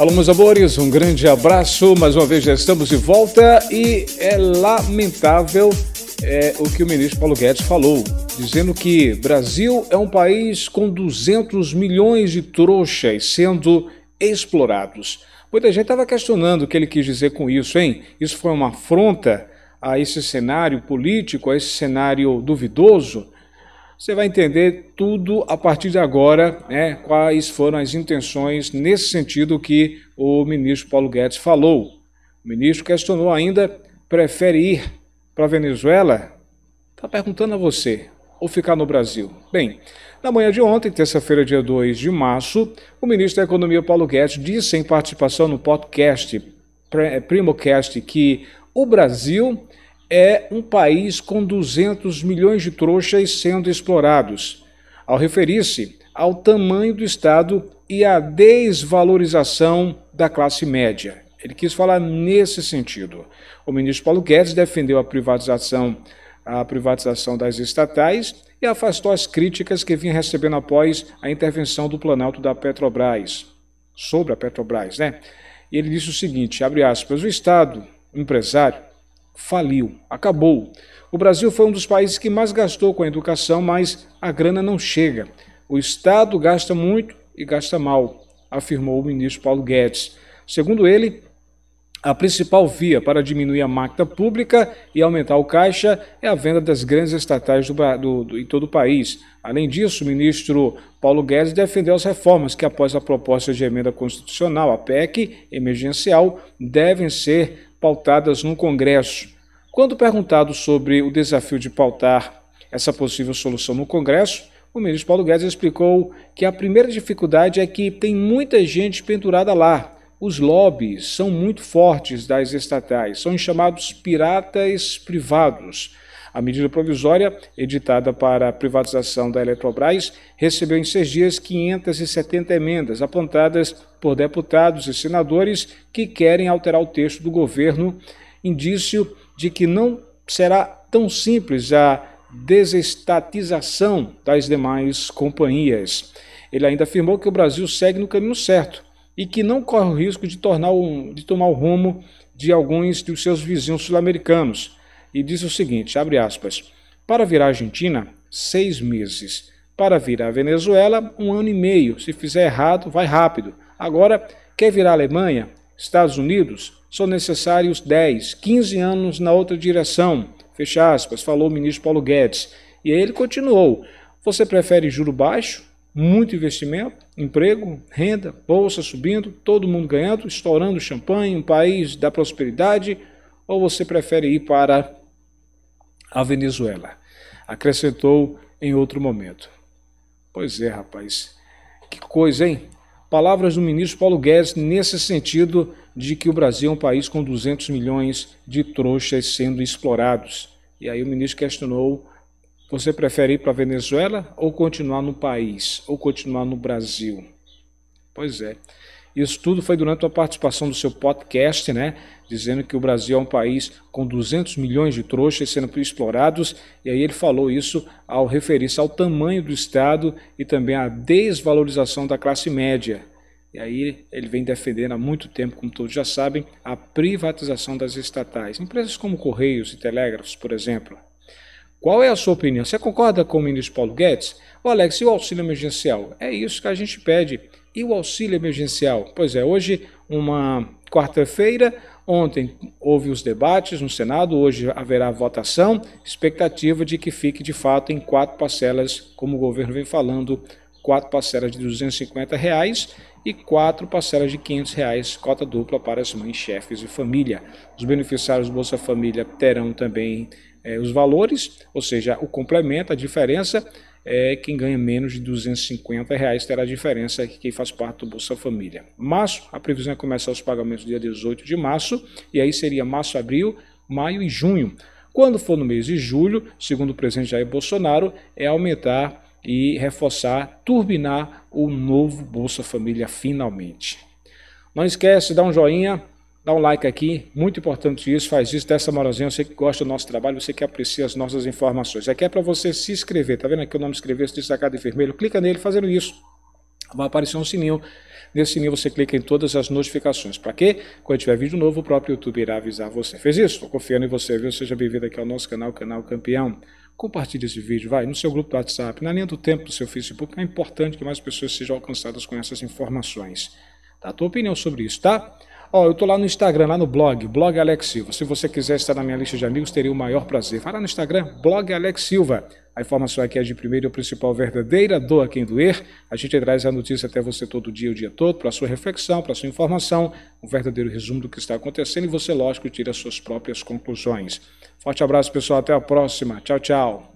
Alô, meus amores, um grande abraço. Mais uma vez já estamos de volta e é lamentável é, o que o ministro Paulo Guedes falou, dizendo que Brasil é um país com 200 milhões de trouxas sendo explorados. Muita gente estava questionando o que ele quis dizer com isso, hein? Isso foi uma afronta a esse cenário político, a esse cenário duvidoso? Você vai entender tudo a partir de agora, né, quais foram as intenções nesse sentido que o ministro Paulo Guedes falou. O ministro questionou ainda: prefere ir para a Venezuela? Está perguntando a você, ou ficar no Brasil? Bem, na manhã de ontem, terça-feira, dia 2 de março, o ministro da Economia Paulo Guedes disse em participação no podcast eh, Primocast que o Brasil é um país com 200 milhões de trouxas sendo explorados, ao referir-se ao tamanho do Estado e à desvalorização da classe média. Ele quis falar nesse sentido. O ministro Paulo Guedes defendeu a privatização, a privatização das estatais e afastou as críticas que vinha recebendo após a intervenção do Planalto da Petrobras, sobre a Petrobras, né? E ele disse o seguinte, abre aspas, o Estado, o empresário, faliu, acabou. O Brasil foi um dos países que mais gastou com a educação, mas a grana não chega. O Estado gasta muito e gasta mal, afirmou o ministro Paulo Guedes. Segundo ele, a principal via para diminuir a máquina pública e aumentar o caixa é a venda das grandes estatais do, do, do, em todo o país. Além disso, o ministro Paulo Guedes defendeu as reformas que, após a proposta de emenda constitucional, a PEC emergencial, devem ser pautadas no Congresso. Quando perguntado sobre o desafio de pautar essa possível solução no Congresso, o ministro Paulo Guedes explicou que a primeira dificuldade é que tem muita gente pendurada lá. Os lobbies são muito fortes das estatais, são chamados piratas privados a medida provisória, editada para a privatização da Eletrobras, recebeu em seis dias 570 emendas apontadas por deputados e senadores que querem alterar o texto do governo, indício de que não será tão simples a desestatização das demais companhias. Ele ainda afirmou que o Brasil segue no caminho certo e que não corre o risco de, tornar um, de tomar o rumo de alguns de seus vizinhos sul-americanos e diz o seguinte, abre aspas, para vir à Argentina, seis meses. Para vir à Venezuela, um ano e meio. Se fizer errado, vai rápido. Agora, quer vir à Alemanha, Estados Unidos, são necessários 10, 15 anos na outra direção. Fecha aspas, falou o ministro Paulo Guedes. E aí ele continuou. Você prefere juro baixo, muito investimento, emprego, renda, bolsa subindo, todo mundo ganhando, estourando champanhe, um país da prosperidade, ou você prefere ir para a Venezuela. Acrescentou em outro momento. Pois é, rapaz. Que coisa, hein? Palavras do ministro Paulo Guedes nesse sentido de que o Brasil é um país com 200 milhões de trouxas sendo explorados. E aí o ministro questionou: você prefere ir para a Venezuela ou continuar no país, ou continuar no Brasil? Pois é. Isso tudo foi durante a participação do seu podcast, né? Dizendo que o Brasil é um país com 200 milhões de trouxas sendo explorados. E aí ele falou isso ao referir-se ao tamanho do Estado e também à desvalorização da classe média. E aí ele vem defendendo há muito tempo, como todos já sabem, a privatização das estatais. Empresas como Correios e Telégrafos, por exemplo. Qual é a sua opinião? Você concorda com o ministro Paulo Guedes? O Alex, e o auxílio emergencial? É isso que a gente pede e o auxílio emergencial? Pois é, hoje, uma quarta-feira, ontem houve os debates no Senado, hoje haverá votação, expectativa de que fique de fato em quatro parcelas, como o governo vem falando, quatro parcelas de R$ 250 reais e quatro parcelas de R$ 500, reais, cota dupla para as mães, chefes e família. Os beneficiários do Bolsa Família terão também eh, os valores, ou seja, o complemento, a diferença, é, quem ganha menos de 250 reais terá a diferença que quem faz parte do Bolsa Família. Março, a previsão é começar os pagamentos dia 18 de março, e aí seria março, abril, maio e junho. Quando for no mês de julho, segundo o presidente Jair Bolsonaro, é aumentar e reforçar, turbinar o novo Bolsa Família finalmente. Não esquece, dá um joinha, Dá um like aqui, muito importante isso, faz isso, dessa moralzinha, você que gosta do nosso trabalho, você que aprecia as nossas informações. Aqui é para você se inscrever, tá vendo aqui o nome inscrever-se destacado em vermelho? Clica nele fazendo isso. Vai aparecer um sininho, nesse sininho você clica em todas as notificações. Para quê? Quando tiver vídeo novo, o próprio YouTube irá avisar você. Fez isso? Estou confiando em você, viu? Seja bem-vindo aqui ao nosso canal, Canal Campeão. Compartilhe esse vídeo, vai, no seu grupo do WhatsApp, na linha do tempo do seu Facebook. É importante que mais pessoas sejam alcançadas com essas informações. Dá tá? A tua opinião sobre isso, tá? Ó, oh, eu tô lá no Instagram, lá no blog, blog Alex Silva. Se você quiser estar na minha lista de amigos, teria o maior prazer. Fala no Instagram, blog Alex Silva. A informação aqui é de primeiro e o principal verdadeira, doa quem doer. A gente traz a notícia até você todo dia, o dia todo, para sua reflexão, para sua informação, um verdadeiro resumo do que está acontecendo e você, lógico, tira suas próprias conclusões. Forte abraço, pessoal. Até a próxima. Tchau, tchau.